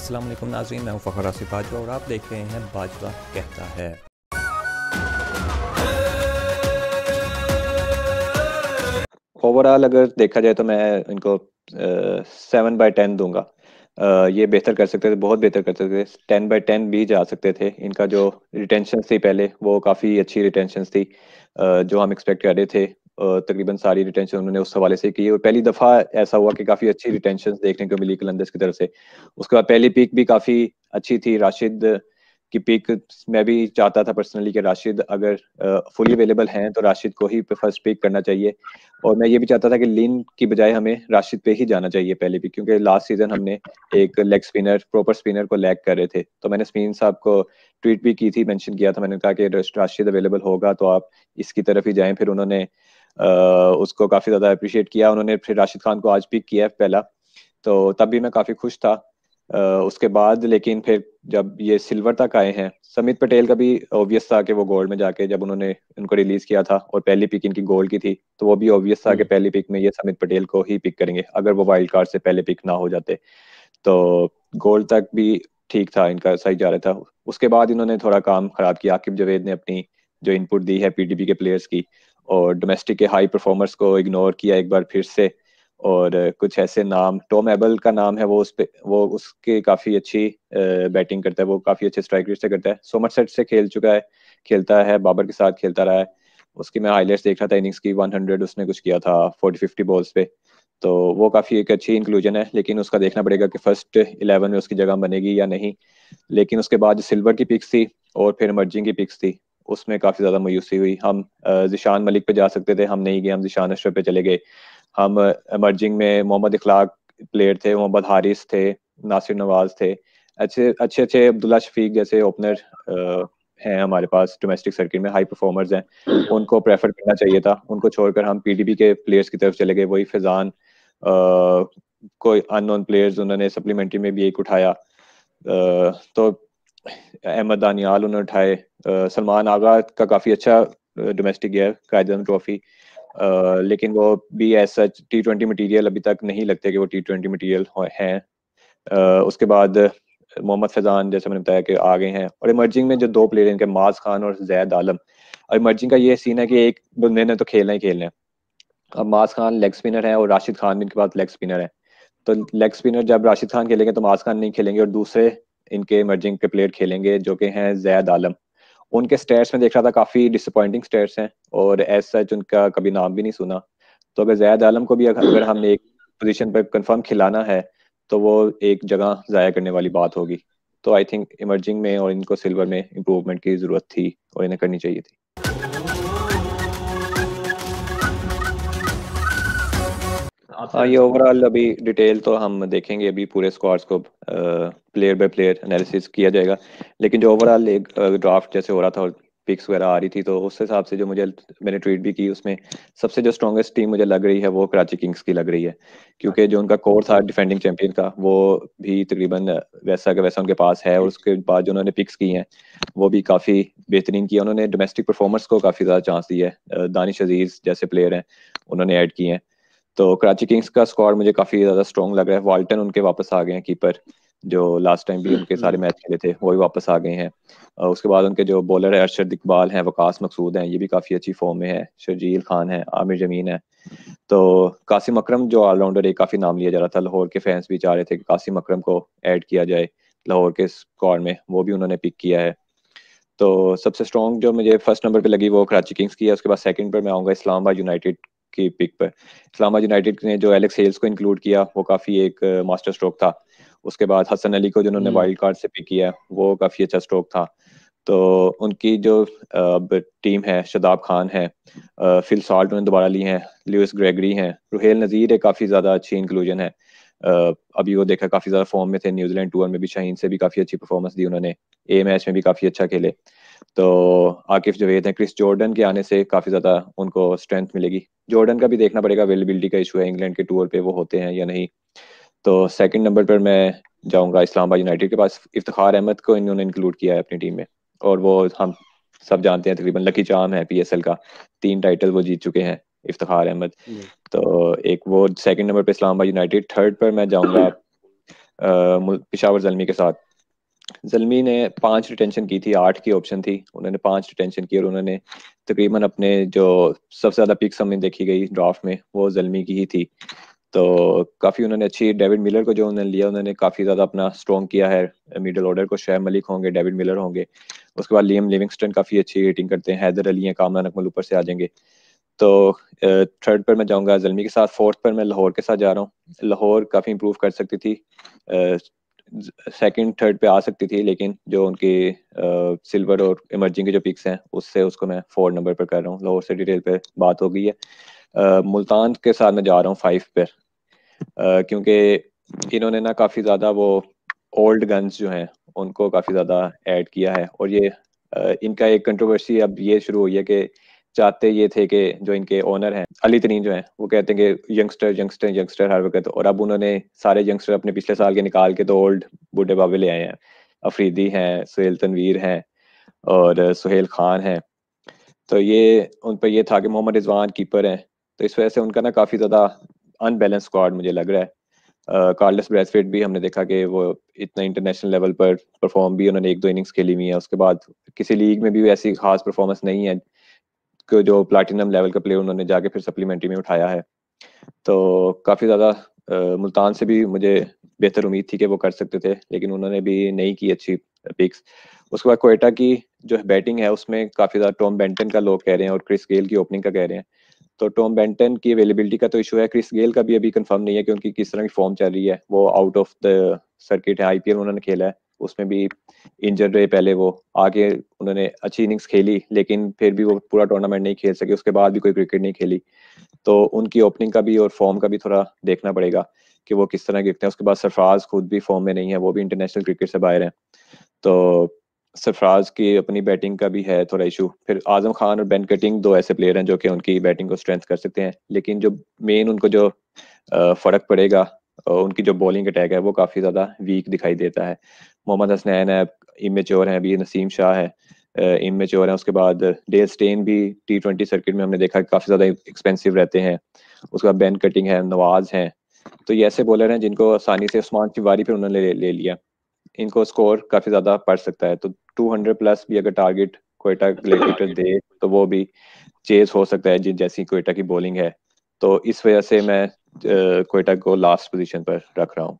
अस्सलाम वालेकुम नाजीन मैं हूं फ़खर आसिफ बाजवा और आप देख रहे हैं बाजवा कहता है ओवरऑल अगर देखा जाए तो मैं इनको सेवन बाई टेन दूंगा आ, ये बेहतर कर सकते थे बहुत बेहतर कर सकते थे टेन बाई टेन भी जा सकते थे इनका जो रिटेंशन थी पहले वो काफ़ी अच्छी रिटेंशन थी आ, जो हम एक्सपेक्ट कर रहे थे तकरीबन सारी रिटेंशन उन्होंने उस हवाले से की और पहली दफ़ा ऐसा हुआ कि काफ़ी अच्छी रिटेंशन देखने को मिली कलंदर्स की तरफ से उसके बाद पहली पीक भी काफ़ी अच्छी थी राशिद की पीक मैं भी चाहता था पर्सनली कि राशिद अगर फुली अवेलेबल हैं तो राशिद को ही फर्स्ट पिक करना चाहिए और मैं ये भी चाहता था कि लीन की बजाय हमें राशिद पे ही जाना चाहिए पहले भी क्योंकि लास्ट सीजन हमने एक लेग स्पिनर प्रॉपर स्पिनर को लैग कर रहे थे तो मैंने स्पिन साहब को ट्वीट भी की थी मैंशन किया था मैंने कहा कि राशिद अवेलेबल होगा तो आप इसकी तरफ ही जाए फिर उन्होंने उसको काफी ज्यादा अप्रिशिएट किया उन्होंने फिर राशिद खान को आज पिक किया पहला तो तब भी मैं काफी खुश था उसके बाद लेकिन फिर जब ये सिल्वर तक आए हैं समित पटेल का भी ऑब्वियस था कि वो गोल्ड में जाके जब उन्होंने उनको रिलीज किया था और पहली पिक इनकी गोल्ड की थी तो वो भी ऑब्वियस था कि हम्म। पहली पिक में ये समित पटेल को ही पिक करेंगे अगर वो वाइल्ड कार्ड से पहले पिक ना हो जाते तो गोल्ड तक भी ठीक था इनका सही जा रहा था उसके बाद इन्होंने थोड़ा काम खराब किया आकिब जवेद ने अपनी जो इनपुट दी है पीटीपी के प्लेयर्स की और डोमेस्टिक के हाई परफॉर्मर्स को इग्नोर किया एक बार फिर से और uh, कुछ ऐसे नाम टॉम एबल का नाम है वो उस पे वो उसके काफ़ी अच्छी बैटिंग uh, करता है वो काफ़ी अच्छे स्ट्राइक से करता है सेट से खेल चुका है खेलता है बाबर के साथ खेलता रहा है उसकी मैं हाईलाइट देख रहा था इनिंग्स की 100 उसने कुछ किया था 40 50 बॉल्स पे तो वो काफ़ी एक अच्छी इंक्लूजन है लेकिन उसका देखना पड़ेगा कि फर्स्ट इलेवन में उसकी जगह बनेगी या नहीं लेकिन उसके बाद सिल्वर की पिक्स थी और फिर मर्जिंग की पिक्स थी उसमें काफ़ी ज़्यादा मायूसी हुई हम जिशान मलिक पे जा सकते थे हम नहीं गए हम जिशान अशरफ पे चले गए हम एमर्जिंग में मोहम्मद इखलाक प्लेयर थे मोहम्मद हारिस थे नासिर नवाज थे अच्छे अच्छे अच्छे अब्दुल्ला शफीक जैसे ओपनर हैं हमारे पास डोमेस्टिक सर्किट में हाई परफॉर्मर्स हैं उनको प्रेफर करना चाहिए था उनको छोड़कर हम पीडीबी के प्लेयर्स की तरफ चले गए वही फिजान कोई अननोन प्लेयर्स उन्होंने सप्लीमेंट्री में भी एक उठाया आ, तो अहमद दानियाल उन्होंने उठाए सलमान आगा का काफ़ी अच्छा डोमेस्टिक गया कायद ट्रॉफी लेकिन वो भी ऐसा टी ट्वेंटी मटीरियल अभी तक नहीं लगते कि वो टी ट्वेंटी मटीरियल हैं उसके बाद मोहम्मद फैजान जैसे मैंने बताया कि आ गए हैं और इमर्जिंग में जो दो प्लेयर हैं माज खान और जैद आलम और इमर्जिंग का ये सीन है कि एक बंदे ने तो खेलना ही खेलना है अब माज खान लेग स्पिनर है और राशिद खान भी इनके पास लेग स्पिनर है तो लेग स्पिनर जब राशिद खान खेलेंगे तो माज खान नहीं खेलेंगे और दूसरे इनके इमर्जिंग के प्लेयर खेलेंगे जो कि हैं जैद आलम उनके स्टेट्स में देख रहा था काफी डिसअपॉइंटिंग स्टेट्स हैं और एज सच उनका कभी नाम भी नहीं सुना तो अगर जैद आलम को भी अगर हम एक पोजीशन पर कंफर्म खिलाना है तो वो एक जगह जाया करने वाली बात होगी तो आई थिंक इमर्जिंग में और इनको सिल्वर में इम्प्रूवमेंट की जरूरत थी और इन्हें करनी चाहिए थी आप हाँ, ये ओवरऑल अभी डिटेल तो हम देखेंगे अभी पूरे स्क्वाड्स को प्लेयर बाय प्लेयर एनालिसिस किया जाएगा लेकिन जो ओवरऑल एक ड्राफ्ट जैसे हो रहा था और पिक्स वगैरह आ रही थी तो उस हिसाब से जो मुझे मैंने ट्वीट भी की उसमें सबसे जो स्ट्रॉन्गेस्ट टीम मुझे लग रही है वो कराची किंग्स की लग रही है क्योंकि जो उनका कोर था डिफेंडिंग चैंपियन का वो भी तकरीबन वैसा का वैसा उनके पास है और उसके बाद जो उन्होंने पिक्स की हैं वो भी काफ़ी बेहतरीन किया उन्होंने डोमेस्टिक परफॉर्मर्स को काफ़ी ज़्यादा चांस दिया है दानिश अजीज़ जैसे प्लेयर हैं उन्होंने ऐड किए हैं तो कराची किंग्स का स्क्वाड मुझे काफी ज्यादा स्ट्रॉन्ग लग रहा है वाल्टन उनके वापस आ गए हैं कीपर जो लास्ट टाइम भी हम्म, उनके हम्म। सारे मैच खेले थे वो भी वापस आ गए हैं उसके बाद उनके जो बॉलर है अरशद इकबाल हैं वकास मकसूद हैं ये भी काफ़ी अच्छी फॉर्म में है शर्जील खान है आमिर जमीन है तो कासिम अक्रम जो ऑलराउंडर है काफ़ी नाम लिया जा रहा था लाहौर के फैंस भी चाह रहे थे कि कासिम अक्रम को ऐड किया जाए लाहौर के स्कॉड में वो भी उन्होंने पिक किया है तो सबसे स्ट्रॉन्ग जो मुझे फर्स्ट नंबर पे लगी वो कराची किंग्स की है उसके बाद सेकंड पर मैं आऊंगा इस्लामाबाद यूनाइटेड की पिक पर इस्लामा यूनाइटेड ने जो एलेक्स हेल्स को इंक्लूड किया वो काफ़ी एक मास्टर uh, स्ट्रोक था उसके बाद हसन अली को जिन्होंने वाइल्ड हम्म। कार्ड से पिक किया वो काफ़ी अच्छा स्ट्रोक था तो उनकी जो uh, अब टीम है शदाब खान है फिल साल्ट उन्हें दोबारा ली है लुइस ग्रेगरी हैं रुहेल नज़ीर एक काफ़ी ज़्यादा अच्छी इंक्लूजन है uh, अभी वो देखा काफ़ी ज़्यादा फॉर्म में थे न्यूजीलैंड टूर में भी शाहीन से भी काफ़ी अच्छी परफॉर्मेंस दी उन्होंने ए मैच में भी काफ़ी अच्छा खेले तो आकिफ जवेद हैं क्रिस जॉर्डन के आने से काफ़ी ज़्यादा उनको स्ट्रेंथ मिलेगी जॉर्डन का भी देखना पड़ेगा अवेलेबिलिटी का इशू है इंग्लैंड के टूर पे वो होते हैं या नहीं तो सेकंड नंबर पर मैं जाऊंगा इस्लामाबाद यूनाइटेड के पास इफ्तार अहमद को इन्होंने इंक्लूड किया है अपनी टीम में और वो हम सब जानते हैं तकरीबन लकी चाम है पीएसएल का तीन टाइटल वो जीत चुके हैं इफ्तार अहमद हम्म। तो एक वो सेकंड नंबर पर इस्लामाबाद यूनाइटेड थर्ड पर मैं जाऊंगा पिशावर जलमी के साथ जलमी ने पांच रिटेंशन की थी आठ की ऑप्शन थी उन्होंने पांच रिटेंशन की और उन्होंने तकरीबन अपने जो सबसे ज्यादा पिक हमने देखी गई ड्राफ्ट में वो जलमी की ही थी तो काफी उन्होंने अच्छी डेविड मिलर को जो उन्होंने लिया उन्होंने काफी ज्यादा अपना स्ट्रॉन्ग किया है मिडिल ऑर्डर को शैम मलिक होंगे डेविड मिलर होंगे उसके बाद लियम लिविंगस्टन काफी अच्छी हिटिंग करते हैं हैदर अली है कामरान अकमल ऊपर से आ जाएंगे तो थर्ड पर मैं जाऊंगा जलमी के साथ फोर्थ पर मैं लाहौर के साथ जा रहा हूँ लाहौर काफ़ी इंप्रूव कर सकती थी सेकंड थर्ड पे आ सकती थी लेकिन जो उनकी सिल्वर और इमर्जिंग के जो पिक्स हैं उससे उसको मैं फोर नंबर पर कर रहा हूँ लाहौर से डिटेल पे बात हो गई है आ, मुल्तान के साथ मैं जा रहा हूँ फाइव पर क्योंकि इन्होंने ना काफ़ी ज़्यादा वो ओल्ड गन्स जो हैं उनको काफ़ी ज़्यादा ऐड किया है और ये आ, इनका एक कंट्रोवर्सी अब ये शुरू हुई है कि चाहते ये थे कि जो इनके ओनर हैं अली तरीन जो हैं वो कहते हैं कि यंगस्टर यंगस्टर यंगस्टर हर वक्त और अब उन्होंने सारे यंगस्टर अपने पिछले साल के निकाल के तो ओल्ड बूढ़े बाबे ले आए हैं अफरीदी हैं सुहेल तनवीर हैं और सुहेल खान हैं तो ये उन पर यह था कि मोहम्मद रिजवान कीपर हैं तो इस वजह से उनका ना काफ़ी ज़्यादा अनबैलेंस स्क्वाड मुझे लग रहा है कार्लस uh, ब्रेसफिट भी हमने देखा कि वो इतना इंटरनेशनल लेवल पर परफॉर्म भी उन्होंने एक दो इनिंग्स खेली हुई है उसके बाद किसी लीग में भी ऐसी खास परफॉर्मेंस नहीं है जो प्लाटिनम लेवल का प्लेयर उन्होंने जाके फिर सप्लीमेंट्री में उठाया है तो काफ़ी ज़्यादा मुल्तान से भी मुझे बेहतर उम्मीद थी कि वो कर सकते थे लेकिन उन्होंने भी नहीं की अच्छी पिक्स उसके बाद कोयटा की जो बैटिंग है उसमें काफ़ी ज़्यादा टॉम बेंटन का लोग कह रहे हैं और क्रिस गेल की ओपनिंग का कह रहे हैं तो टॉम बेंटन की अवेलेबिलिटी का तो इशू है क्रिस गेल का भी अभी कंफर्म नहीं है कि उनकी किस तरह की फॉर्म चल रही है वो आउट ऑफ द सर्किट है आईपीएल उन्होंने खेला है उसमें भी इंजर्ड रहे पहले वो आगे उन्होंने अच्छी इनिंग्स खेली लेकिन फिर भी वो पूरा टूर्नामेंट नहीं खेल सके उसके बाद भी कोई क्रिकेट नहीं खेली तो उनकी ओपनिंग का भी और फॉर्म का भी थोड़ा देखना पड़ेगा कि वो किस तरह गिरते हैं उसके बाद सरफराज खुद भी फॉर्म में नहीं है वो भी इंटरनेशनल क्रिकेट से बाहर हैं तो सरफराज की अपनी बैटिंग का भी है थोड़ा इशू फिर आजम खान और बेन कटिंग दो ऐसे प्लेयर हैं जो कि उनकी बैटिंग को स्ट्रेंथ कर सकते हैं लेकिन जो मेन उनको जो फर्क पड़ेगा उनकी जो बॉलिंग अटैक है वो काफ़ी ज़्यादा वीक दिखाई देता है मोहम्मद हसनैन है इमेच्योर हैं अभी नसीम शाह है इमेच्योर हैं उसके बाद डेल स्टेन भी टी ट्वेंटी सर्किट में हमने देखा काफ़ी ज़्यादा एक्सपेंसिव रहते हैं उसके बाद बैन कटिंग है नवाज हैं तो ये ऐसे बॉलर हैं जिनको आसानी से उस्मान तिवारी पर उन्होंने ले, ले लिया इनको स्कोर काफ़ी ज़्यादा पड़ सकता है तो 200 प्लस भी अगर टारगेट कोयटा ग्लेटर दे तो वो भी चेज हो सकता है जिन जैसी कोयटा की बॉलिंग है तो इस वजह से मैं कोयटा uh, को लास्ट पोजीशन पर रख रहा हूँ